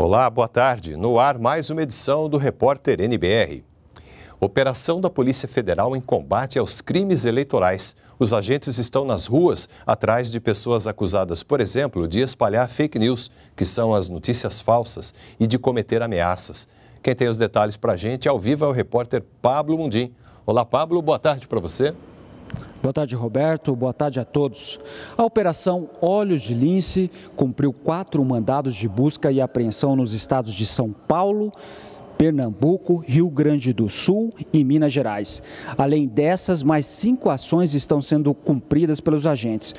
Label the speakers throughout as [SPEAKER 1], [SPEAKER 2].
[SPEAKER 1] Olá, boa tarde. No ar, mais uma edição do Repórter NBR. Operação da Polícia Federal em combate aos crimes eleitorais. Os agentes estão nas ruas atrás de pessoas acusadas, por exemplo, de espalhar fake news, que são as notícias falsas, e de cometer ameaças. Quem tem os detalhes para a gente ao vivo é o repórter Pablo Mundim. Olá, Pablo, boa tarde para você.
[SPEAKER 2] Boa tarde, Roberto. Boa tarde a todos. A Operação Olhos de Lince cumpriu quatro mandados de busca e apreensão nos estados de São Paulo, Pernambuco, Rio Grande do Sul e Minas Gerais. Além dessas, mais cinco ações estão sendo cumpridas pelos agentes.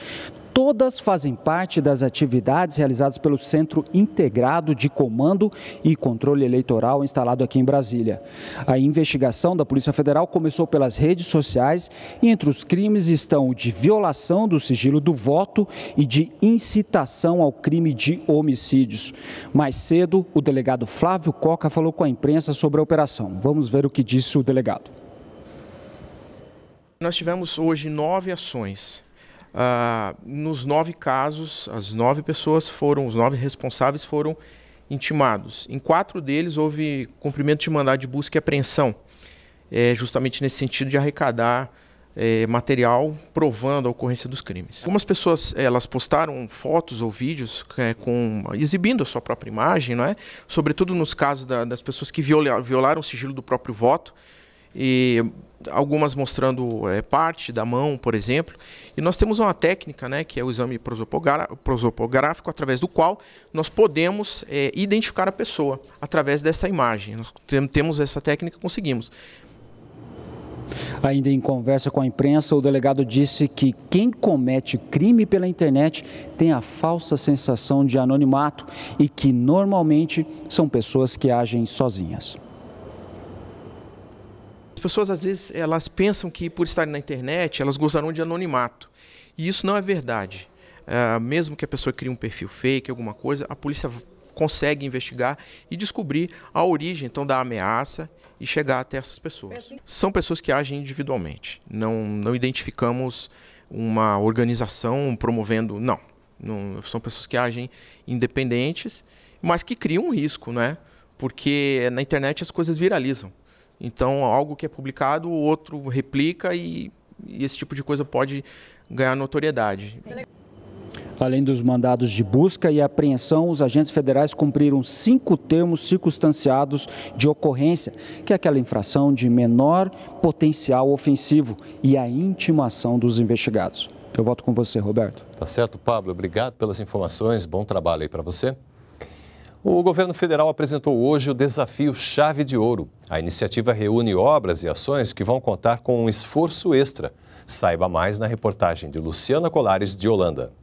[SPEAKER 2] Todas fazem parte das atividades realizadas pelo Centro Integrado de Comando e Controle Eleitoral instalado aqui em Brasília. A investigação da Polícia Federal começou pelas redes sociais e entre os crimes estão o de violação do sigilo do voto e de incitação ao crime de homicídios. Mais cedo, o delegado Flávio Coca falou com a imprensa sobre a operação. Vamos ver o que disse o delegado.
[SPEAKER 3] Nós tivemos hoje nove ações ah, nos nove casos, as nove pessoas foram, os nove responsáveis foram intimados. Em quatro deles houve cumprimento de mandado de busca e apreensão, é, justamente nesse sentido de arrecadar é, material provando a ocorrência dos crimes. Algumas pessoas elas postaram fotos ou vídeos é, com, exibindo a sua própria imagem, não é? sobretudo nos casos da, das pessoas que viola, violaram o sigilo do próprio voto. E algumas mostrando é, parte da mão, por exemplo. E nós temos uma técnica, né, que é o exame prosopográfico, através do qual nós podemos é, identificar a pessoa através dessa imagem. Nós temos essa técnica, conseguimos.
[SPEAKER 2] Ainda em conversa com a imprensa, o delegado disse que quem comete crime pela internet tem a falsa sensação de anonimato e que normalmente são pessoas que agem sozinhas.
[SPEAKER 3] As pessoas às vezes elas pensam que por estarem na internet elas gozarão de anonimato e isso não é verdade. Uh, mesmo que a pessoa crie um perfil fake, alguma coisa, a polícia consegue investigar e descobrir a origem então da ameaça e chegar até essas pessoas. São pessoas que agem individualmente. Não, não identificamos uma organização promovendo, não. não. São pessoas que agem independentes, mas que criam um risco, né? Porque na internet as coisas viralizam. Então, algo que é publicado, o outro replica e, e esse tipo de coisa pode ganhar notoriedade.
[SPEAKER 2] Além dos mandados de busca e apreensão, os agentes federais cumpriram cinco termos circunstanciados de ocorrência, que é aquela infração de menor potencial ofensivo e a intimação dos investigados. Eu volto com você, Roberto.
[SPEAKER 1] Tá certo, Pablo. Obrigado pelas informações. Bom trabalho aí para você. O governo federal apresentou hoje o Desafio Chave de Ouro. A iniciativa reúne obras e ações que vão contar com um esforço extra. Saiba mais na reportagem de Luciana Colares, de Holanda.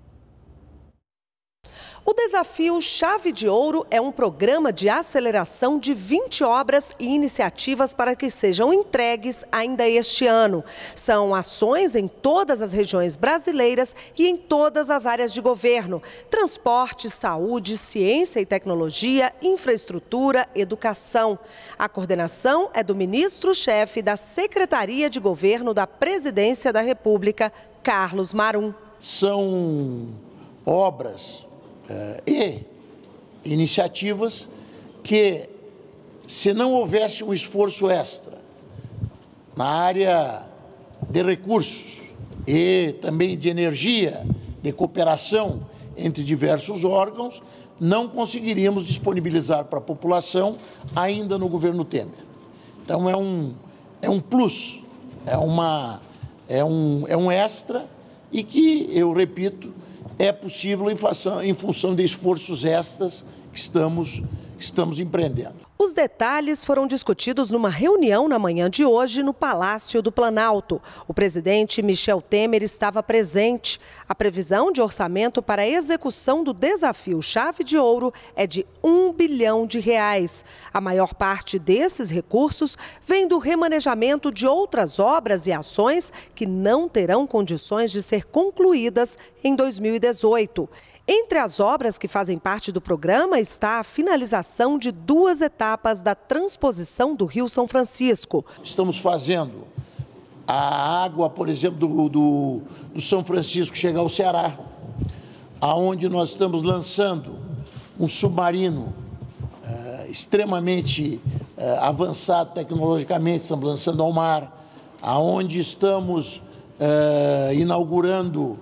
[SPEAKER 4] O desafio Chave de Ouro é um programa de aceleração de 20 obras e iniciativas para que sejam entregues ainda este ano. São ações em todas as regiões brasileiras e em todas as áreas de governo: transporte, saúde, ciência e tecnologia, infraestrutura, educação. A coordenação é do ministro-chefe da Secretaria de Governo da Presidência da República, Carlos Marum.
[SPEAKER 5] São obras eh, e iniciativas que, se não houvesse um esforço extra na área de recursos e também de energia, de cooperação entre diversos órgãos, não conseguiríamos disponibilizar para a população ainda no governo Temer. Então é um, é um plus, é, uma, é, um, é um extra e que, eu repito, é possível em, em função de esforços extras que estamos estamos empreendendo.
[SPEAKER 4] Os detalhes foram discutidos numa reunião na manhã de hoje no Palácio do Planalto. O presidente Michel Temer estava presente. A previsão de orçamento para a execução do desafio Chave de Ouro é de 1 bilhão de reais. A maior parte desses recursos vem do remanejamento de outras obras e ações que não terão condições de ser concluídas em 2018. Entre as obras que fazem parte do programa está a finalização de duas etapas da transposição do Rio São Francisco. Estamos fazendo a água, por exemplo, do, do, do
[SPEAKER 5] São Francisco chegar ao Ceará, aonde nós estamos lançando um submarino eh, extremamente eh, avançado tecnologicamente, estamos lançando ao mar, aonde estamos eh, inaugurando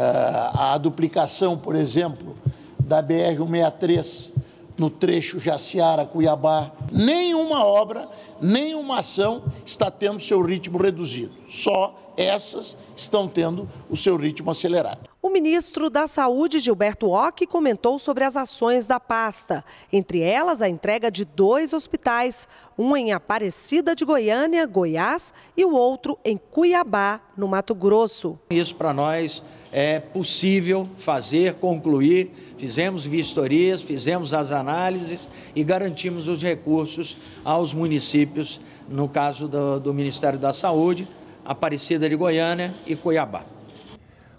[SPEAKER 5] ah, a duplicação, por exemplo, da BR-163 no trecho Jaciara-Cuiabá. Nenhuma obra, nenhuma ação está tendo seu ritmo reduzido. Só essas estão tendo o seu ritmo acelerado.
[SPEAKER 4] O ministro da Saúde, Gilberto Ock, comentou sobre as ações da pasta, entre elas a entrega de dois hospitais, um em Aparecida de Goiânia, Goiás, e o outro em Cuiabá, no Mato Grosso.
[SPEAKER 2] Isso para nós é possível fazer, concluir. Fizemos vistorias, fizemos as análises e garantimos os recursos aos municípios, no caso do, do Ministério da Saúde, Aparecida de Goiânia e Cuiabá.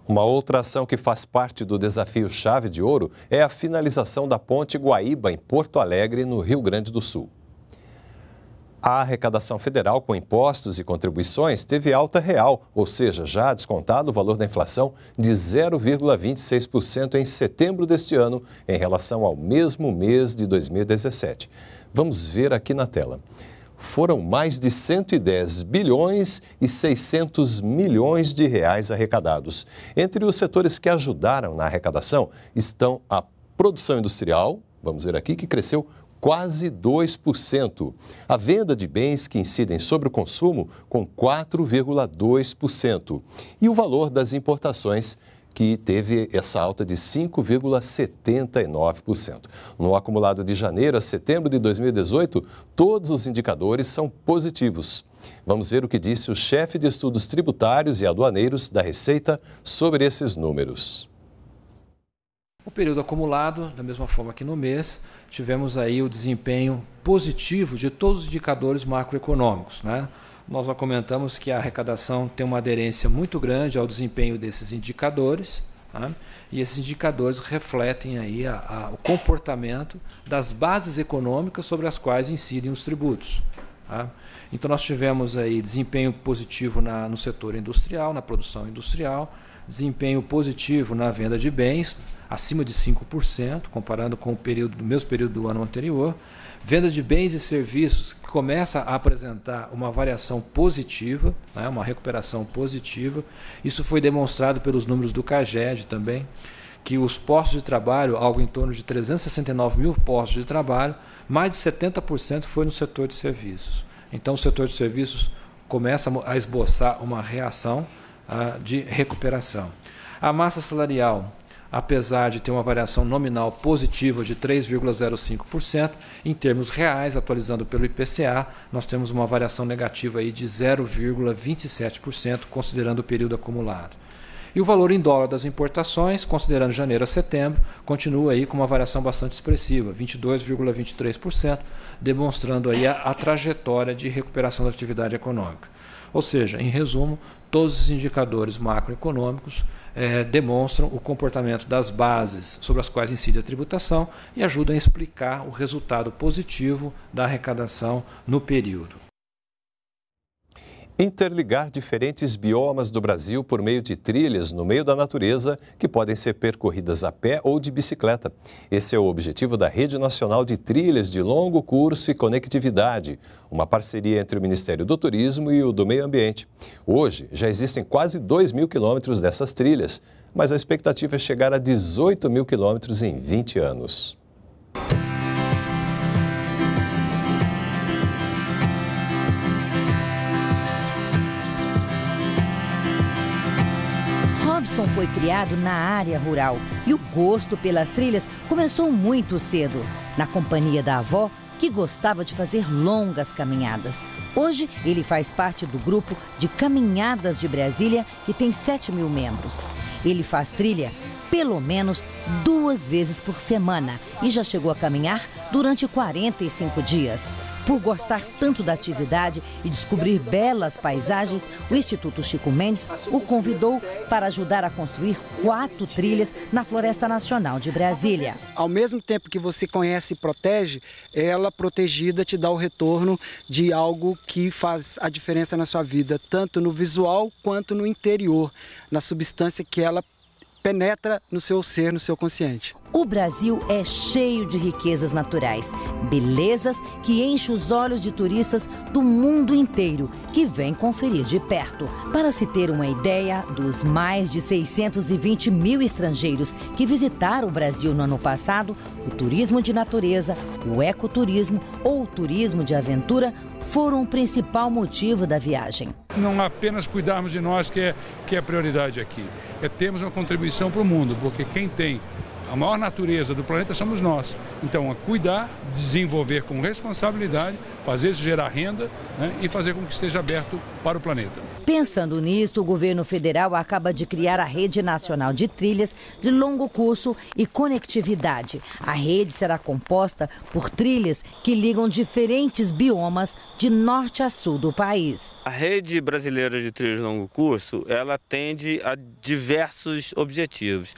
[SPEAKER 1] Uma outra ação que faz parte do desafio Chave de Ouro é a finalização da Ponte Guaíba, em Porto Alegre, no Rio Grande do Sul. A arrecadação federal com impostos e contribuições teve alta real, ou seja, já descontado o valor da inflação de 0,26% em setembro deste ano, em relação ao mesmo mês de 2017. Vamos ver aqui na tela. Foram mais de 110 bilhões e 600 milhões de reais arrecadados. Entre os setores que ajudaram na arrecadação estão a produção industrial, vamos ver aqui, que cresceu quase 2%. A venda de bens que incidem sobre o consumo, com 4,2%. E o valor das importações, que teve essa alta de 5,79%. No acumulado de janeiro a setembro de 2018, todos os indicadores são positivos. Vamos ver o que disse o chefe de estudos tributários e aduaneiros da Receita sobre esses números.
[SPEAKER 6] O período acumulado, da mesma forma que no mês, tivemos aí o desempenho positivo de todos os indicadores macroeconômicos. Né? Nós já comentamos que a arrecadação tem uma aderência muito grande ao desempenho desses indicadores, né? e esses indicadores refletem aí a, a, o comportamento das bases econômicas sobre as quais incidem os tributos. Tá? Então nós tivemos aí desempenho positivo na, no setor industrial, na produção industrial, desempenho positivo na venda de bens, acima de 5%, comparando com o período, do mesmo período do ano anterior. Vendas de bens e serviços que começa a apresentar uma variação positiva, né, uma recuperação positiva. Isso foi demonstrado pelos números do CAGED também, que os postos de trabalho, algo em torno de 369 mil postos de trabalho, mais de 70% foi no setor de serviços. Então, o setor de serviços começa a esboçar uma reação ah, de recuperação. A massa salarial apesar de ter uma variação nominal positiva de 3,05%, em termos reais, atualizando pelo IPCA, nós temos uma variação negativa aí de 0,27%, considerando o período acumulado. E o valor em dólar das importações, considerando janeiro a setembro, continua aí com uma variação bastante expressiva, 22,23%, demonstrando aí a, a trajetória de recuperação da atividade econômica. Ou seja, em resumo, todos os indicadores macroeconômicos é, demonstram o comportamento das bases sobre as quais incide a tributação e ajudam a explicar o resultado positivo da arrecadação no período
[SPEAKER 1] interligar diferentes biomas do Brasil por meio de trilhas no meio da natureza que podem ser percorridas a pé ou de bicicleta. Esse é o objetivo da Rede Nacional de Trilhas de Longo Curso e Conectividade, uma parceria entre o Ministério do Turismo e o do Meio Ambiente. Hoje, já existem quase 2 mil quilômetros dessas trilhas, mas a expectativa é chegar a 18 mil quilômetros em 20 anos.
[SPEAKER 7] foi criado na área rural e o gosto pelas trilhas começou muito cedo, na companhia da avó, que gostava de fazer longas caminhadas. Hoje, ele faz parte do grupo de Caminhadas de Brasília, que tem 7 mil membros. Ele faz trilha pelo menos duas vezes por semana e já chegou a caminhar durante 45 dias. Por gostar tanto da atividade e descobrir belas paisagens, o Instituto Chico Mendes o convidou para ajudar a construir quatro trilhas na Floresta Nacional de Brasília.
[SPEAKER 2] Ao mesmo tempo que você conhece e protege, ela protegida te dá o retorno de algo que faz a diferença na sua vida, tanto no visual quanto no interior, na substância que ela penetra no seu ser, no seu consciente.
[SPEAKER 7] O Brasil é cheio de riquezas naturais, belezas que enchem os olhos de turistas do mundo inteiro que vêm conferir de perto. Para se ter uma ideia, dos mais de 620 mil estrangeiros que visitaram o Brasil no ano passado, o turismo de natureza, o ecoturismo ou o turismo de aventura foram o principal motivo da viagem.
[SPEAKER 6] Não apenas cuidarmos de nós que é, que é a prioridade aqui, é termos uma contribuição para o mundo, porque quem tem a maior natureza do planeta somos nós. Então, a é cuidar, desenvolver com responsabilidade, fazer isso gerar renda né, e fazer com que esteja aberto para o planeta.
[SPEAKER 7] Pensando nisto, o governo federal acaba de criar a Rede Nacional de Trilhas de Longo Curso e Conectividade. A rede será composta por trilhas que ligam diferentes biomas de norte a sul do país.
[SPEAKER 2] A Rede Brasileira de Trilhas de Longo Curso, ela atende a diversos objetivos.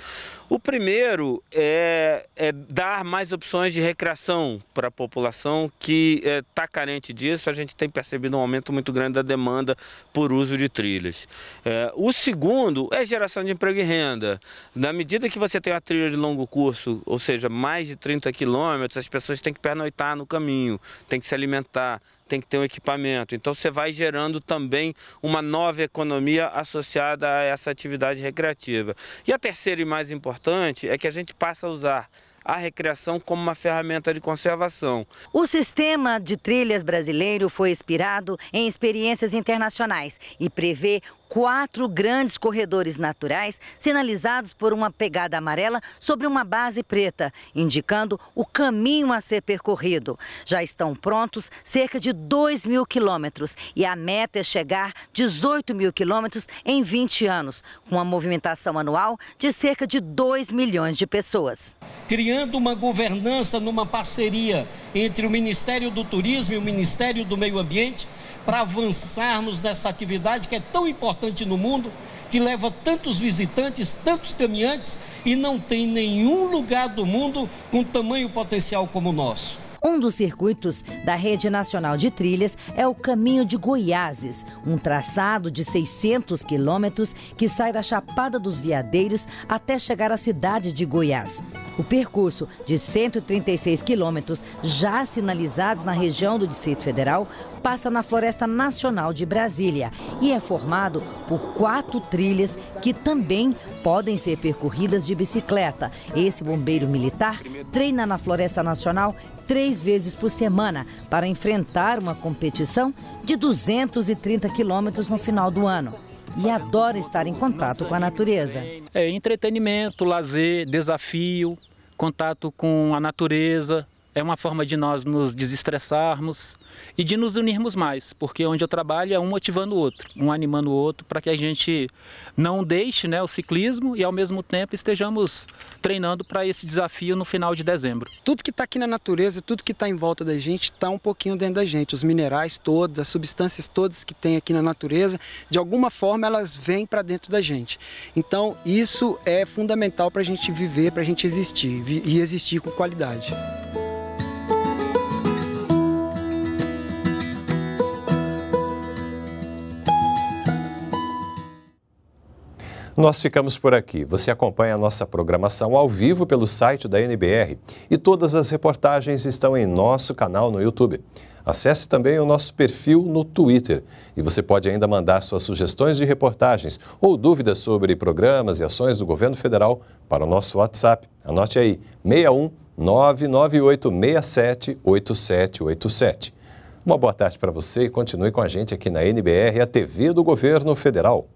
[SPEAKER 2] O primeiro é, é dar mais opções de recreação para a população que está eh, é, carente disso. A gente tem percebido um aumento muito grande da demanda por uso de de trilhas. É, o segundo é geração de emprego e renda. Na medida que você tem uma trilha de longo curso, ou seja, mais de 30 quilômetros, as pessoas têm que pernoitar no caminho, têm que se alimentar, têm que ter um equipamento. Então você vai gerando também uma nova economia associada a essa atividade recreativa. E a terceira e mais importante é que a gente passa a usar a recreação como uma ferramenta de conservação.
[SPEAKER 7] O sistema de trilhas brasileiro foi inspirado em experiências internacionais e prevê quatro grandes corredores naturais sinalizados por uma pegada amarela sobre uma base preta, indicando o caminho a ser percorrido. Já estão prontos cerca de 2 mil quilômetros e a meta é chegar 18 mil quilômetros em 20 anos, com uma movimentação anual de cerca de 2 milhões de pessoas. Criando uma governança numa parceria entre o Ministério do Turismo e o Ministério do Meio Ambiente
[SPEAKER 2] para avançarmos nessa atividade que é tão importante no mundo, que leva tantos visitantes, tantos caminhantes e não tem nenhum lugar do mundo com tamanho
[SPEAKER 7] potencial como o nosso. Um dos circuitos da Rede Nacional de Trilhas é o Caminho de Goiáses, um traçado de 600 quilômetros que sai da Chapada dos Veadeiros até chegar à cidade de Goiás. O percurso de 136 quilômetros, já sinalizados na região do Distrito Federal, passa na Floresta Nacional de Brasília e é formado por quatro trilhas que também podem ser percorridas de bicicleta. Esse bombeiro militar treina na Floresta Nacional três vezes por semana para enfrentar uma competição de 230 quilômetros no final do ano e adora estar em contato com a natureza.
[SPEAKER 2] É entretenimento, lazer, desafio, contato com a natureza, é uma forma de nós nos desestressarmos e de nos unirmos mais, porque onde eu trabalho é um motivando o outro, um animando o outro, para que a gente não deixe né, o ciclismo e ao mesmo tempo estejamos treinando para esse desafio no final de dezembro. Tudo que está aqui na natureza, tudo que está em volta da gente, está um pouquinho dentro da gente. Os minerais todos, as substâncias todas que tem aqui na natureza, de alguma forma elas vêm para dentro da gente. Então isso é fundamental para a gente viver, para a gente existir e existir com qualidade.
[SPEAKER 1] Nós ficamos por aqui. Você acompanha a nossa programação ao vivo pelo site da NBR e todas as reportagens estão em nosso canal no YouTube. Acesse também o nosso perfil no Twitter e você pode ainda mandar suas sugestões de reportagens ou dúvidas sobre programas e ações do governo federal para o nosso WhatsApp. Anote aí: 61 998678787. Uma boa tarde para você e continue com a gente aqui na NBR, a TV do Governo Federal.